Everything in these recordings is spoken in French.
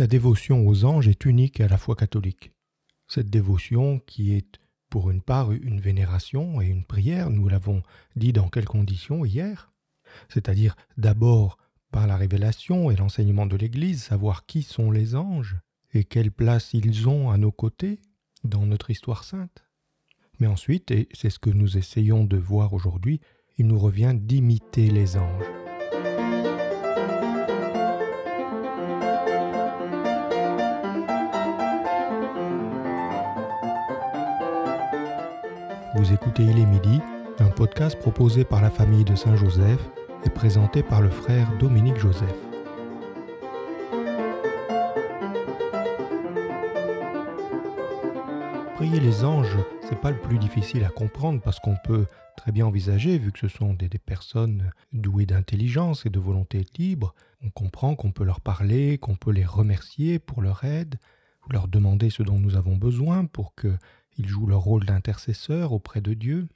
La dévotion aux anges est unique à la foi catholique. Cette dévotion qui est pour une part une vénération et une prière, nous l'avons dit dans quelles conditions hier, c'est-à-dire d'abord par la révélation et l'enseignement de l'Église, savoir qui sont les anges et quelle place ils ont à nos côtés dans notre histoire sainte. Mais ensuite, et c'est ce que nous essayons de voir aujourd'hui, il nous revient d'imiter les anges. Vous écoutez Il est midi, un podcast proposé par la famille de Saint-Joseph et présenté par le frère Dominique Joseph. Prier les anges, c'est pas le plus difficile à comprendre parce qu'on peut très bien envisager, vu que ce sont des, des personnes douées d'intelligence et de volonté libre, on comprend qu'on peut leur parler, qu'on peut les remercier pour leur aide, leur demander ce dont nous avons besoin pour que ils jouent leur rôle d'intercesseur auprès de Dieu.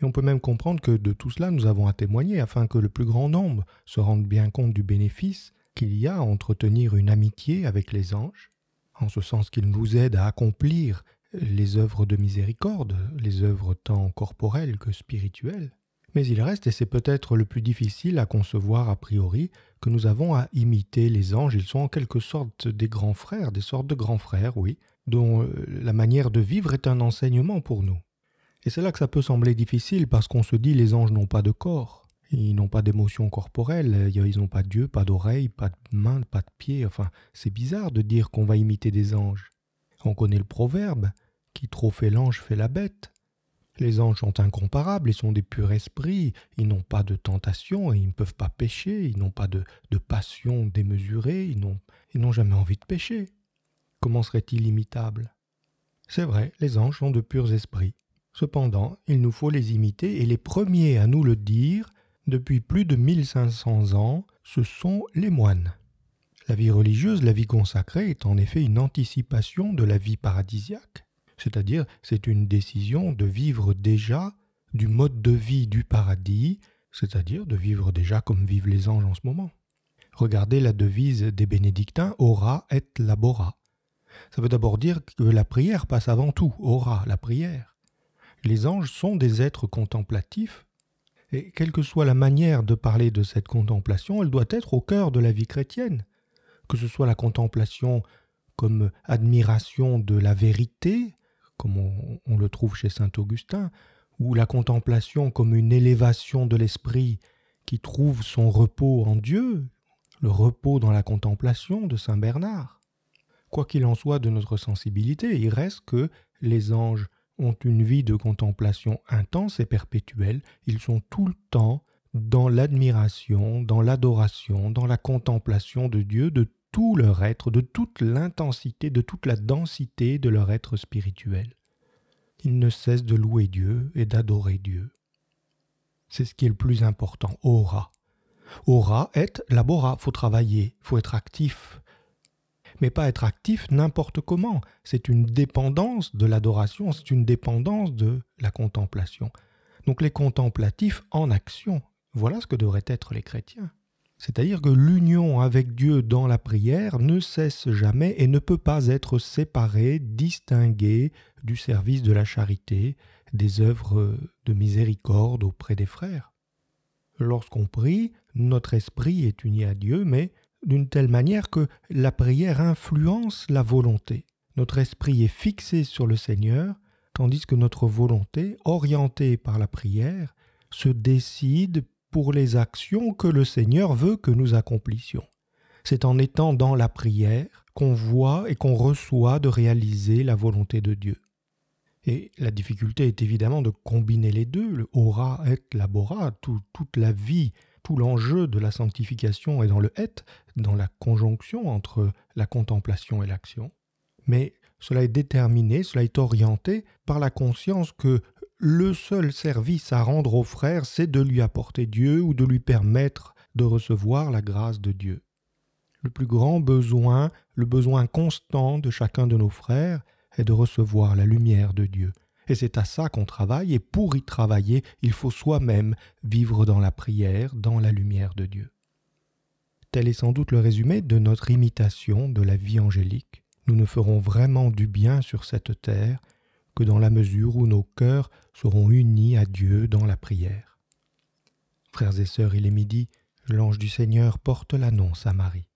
Et on peut même comprendre que de tout cela nous avons à témoigner afin que le plus grand nombre se rende bien compte du bénéfice qu'il y a à entretenir une amitié avec les anges, en ce sens qu'ils nous aident à accomplir les œuvres de miséricorde, les œuvres tant corporelles que spirituelles. Mais il reste, et c'est peut-être le plus difficile à concevoir a priori, que nous avons à imiter les anges. Ils sont en quelque sorte des grands frères, des sortes de grands frères, oui, dont euh, la manière de vivre est un enseignement pour nous. Et c'est là que ça peut sembler difficile parce qu'on se dit les anges n'ont pas de corps, ils n'ont pas d'émotions corporelles, ils n'ont pas de d'yeux, pas d'oreilles, pas de mains, pas de pieds. Enfin, c'est bizarre de dire qu'on va imiter des anges. On connaît le proverbe qui trop fait l'ange fait la bête. Les anges sont incomparables, ils sont des purs esprits, ils n'ont pas de tentation et ils ne peuvent pas pécher, ils n'ont pas de, de passion démesurée, ils n'ont jamais envie de pécher comment serait-il imitable C'est vrai, les anges ont de purs esprits. Cependant, il nous faut les imiter, et les premiers à nous le dire, depuis plus de 1500 ans, ce sont les moines. La vie religieuse, la vie consacrée, est en effet une anticipation de la vie paradisiaque, c'est-à-dire c'est une décision de vivre déjà du mode de vie du paradis, c'est-à-dire de vivre déjà comme vivent les anges en ce moment. Regardez la devise des bénédictins, ora et labora. Ça veut d'abord dire que la prière passe avant tout, aura la prière. Les anges sont des êtres contemplatifs, et quelle que soit la manière de parler de cette contemplation, elle doit être au cœur de la vie chrétienne, que ce soit la contemplation comme admiration de la vérité, comme on, le trouve chez saint Augustin, ou la contemplation comme une élévation de l'esprit qui trouve son repos en Dieu, le repos dans la contemplation de saint Bernard quoi qu'il en soit de notre sensibilité, il reste que les anges ont une vie de contemplation intense et perpétuelle, ils sont tout le temps dans l'admiration, dans l'adoration, dans la contemplation de Dieu, de tout leur être, de toute l'intensité, de toute la densité de leur être spirituel. Ils ne cessent de louer Dieu et d'adorer Dieu. C'est ce qui est le plus important, aura. Aura est labora, faut travailler, faut être actif, mais pas être actif n'importe comment. C'est une dépendance de l'adoration, c'est une dépendance de la contemplation. Donc les contemplatifs en action, voilà ce que devraient être les chrétiens. C'est-à-dire que l'union avec Dieu dans la prière ne cesse jamais et ne peut pas être séparée, distinguée du service de la charité, des œuvres de miséricorde auprès des frères. Lorsqu'on prie, notre esprit est uni à Dieu, mais d'une telle manière que la prière influence la volonté. Notre esprit est fixé sur le Seigneur, tandis que notre volonté, orientée par la prière, se décide pour les actions que le Seigneur veut que nous accomplissions. C'est en étant dans la prière qu'on voit et qu'on reçoit de réaliser la volonté de Dieu. Et la difficulté est évidemment de combiner les deux, le aura et labora, toute la vie tout l'enjeu de la sanctification est dans le être, dans la conjonction entre la contemplation et l'action. Mais cela est déterminé, cela est orienté par la conscience que le seul service à rendre aux frères, c'est de lui apporter Dieu ou de lui permettre de recevoir la grâce de Dieu. Le plus grand besoin, le besoin constant de chacun de nos frères, est de recevoir la lumière de Dieu, et c'est à ça qu'on travaille, et pour y travailler, il faut soi-même vivre dans la prière, dans la lumière de Dieu. Tel est sans doute le résumé de notre imitation de la vie angélique. Nous ne ferons vraiment du bien sur cette terre que dans la mesure où nos cœurs seront unis à Dieu dans la prière. Frères et sœurs, il est midi, l'ange du Seigneur porte l'annonce à Marie.